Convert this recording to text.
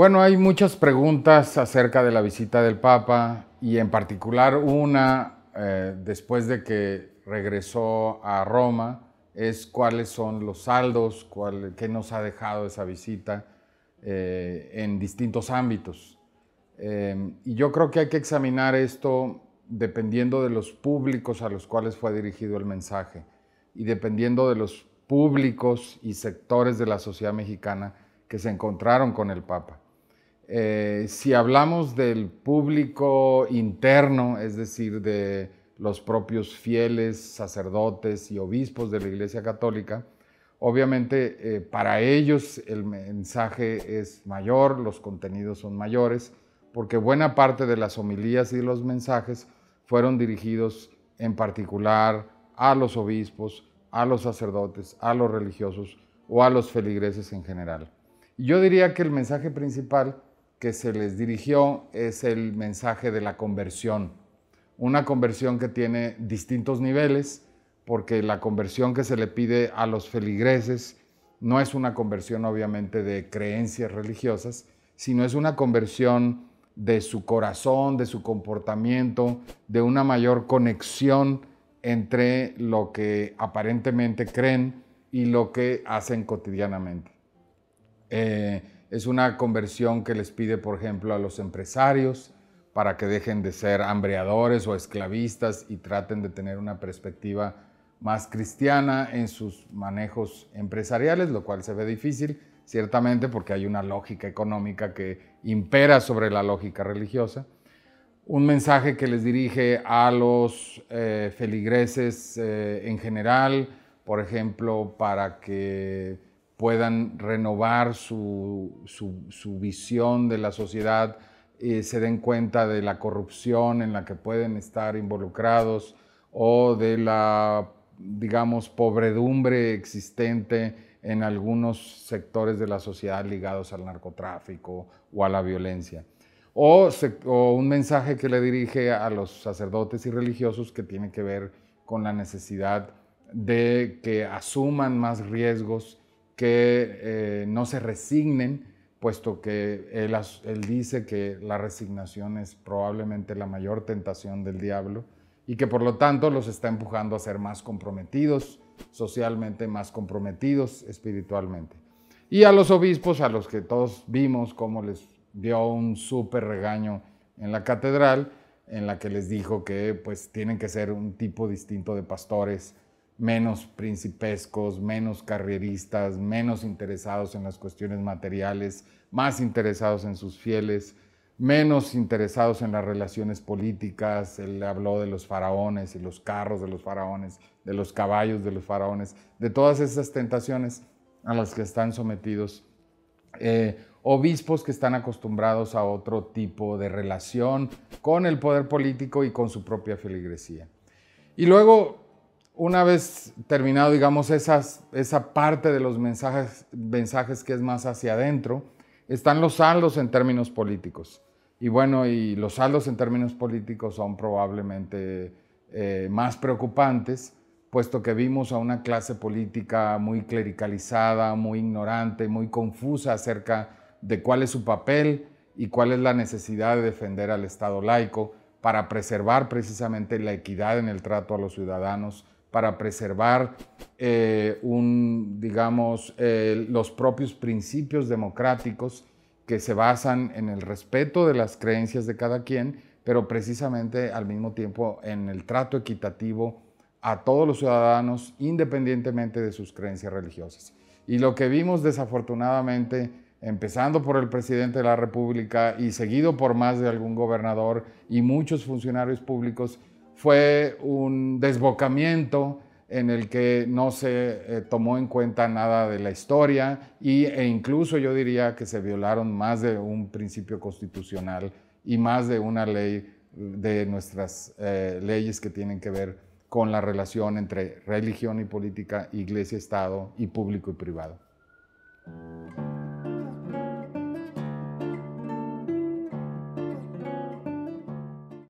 Bueno, hay muchas preguntas acerca de la visita del Papa y en particular una eh, después de que regresó a Roma es cuáles son los saldos, qué nos ha dejado esa visita eh, en distintos ámbitos. Em, y yo creo que hay que examinar esto dependiendo de los públicos a los cuales fue dirigido el mensaje y dependiendo de los públicos y sectores de la sociedad mexicana que se encontraron con el Papa. Eh, si hablamos del público interno, es decir, de los propios fieles, sacerdotes y obispos de la Iglesia Católica, obviamente eh, para ellos el mensaje es mayor, los contenidos son mayores, porque buena parte de las homilías y los mensajes fueron dirigidos en particular a los obispos, a los sacerdotes, a los religiosos o a los feligreses en general. Yo diría que el mensaje principal que se les dirigió es el mensaje de la conversión. Una conversión que tiene distintos niveles, porque la conversión que se le pide a los feligreses no es una conversión obviamente de creencias religiosas, sino es una conversión de su corazón, de su comportamiento, de una mayor conexión entre lo que aparentemente creen y lo que hacen cotidianamente. Eh, es una conversión que les pide, por ejemplo, a los empresarios para que dejen de ser hambreadores o esclavistas y traten de tener una perspectiva más cristiana en sus manejos empresariales, lo cual se ve difícil, ciertamente, porque hay una lógica económica que impera sobre la lógica religiosa. Un mensaje que les dirige a los eh, feligreses eh, en general, por ejemplo, para que puedan renovar su, visión de la sociedad, y se den cuenta de la corrupción en la que pueden estar involucrados o de la, digamos, pobredumbre existente en algunos sectores de la sociedad ligados al narcotráfico o a la violencia. O, o, un mensaje que le dirige a los sacerdotes y religiosos que tiene que ver con la necesidad de que asuman más riesgos que eh, no se resignen, puesto que él, él, dice que la resignación es probablemente la mayor tentación del diablo y que por lo tanto los está empujando a ser más comprometidos socialmente, más comprometidos espiritualmente. Y a los obispos, a los que todos vimos cómo les dio un súper regaño en la catedral, en la que les dijo que pues tienen que ser un tipo distinto de pastores, menos principescos, menos carrieristas, menos interesados en las cuestiones materiales, más interesados en sus fieles, menos interesados en las relaciones políticas. Él habló de los faraones y los carros de los faraones, de los caballos de los faraones, de todas esas tentaciones a las que están sometidos. Eh, obispos que están acostumbrados a otro tipo de relación con el poder político y con su propia filigresía Y luego una vez terminado, digamos, esa parte de los mensajes, mensajes que es más hacia adentro, están los saldos en términos políticos. Y bueno, y los saldos en términos políticos son probablemente eh, más preocupantes, puesto que vimos a una clase política muy clericalizada, muy ignorante, muy confusa acerca de cuál es su papel y cuál es la necesidad de defender al Estado laico para preservar precisamente la equidad en el trato a los ciudadanos, para preservar eh, un, digamos, eh, los propios principios democráticos que se basan en el respeto de las creencias de cada quien, pero precisamente al mismo tiempo en el trato equitativo a todos los ciudadanos independientemente de sus creencias religiosas. Y lo que vimos desafortunadamente, empezando por el presidente de la República y seguido por más de algún gobernador y muchos funcionarios públicos, fue un desbocamiento en el que no se eh, tomó en cuenta nada de la historia y, e incluso yo diría que se violaron más de un principio constitucional y más de una ley mm, de nuestras eh, leyes que tienen que ver con la relación entre religión y política, iglesia, Estado y público y privado.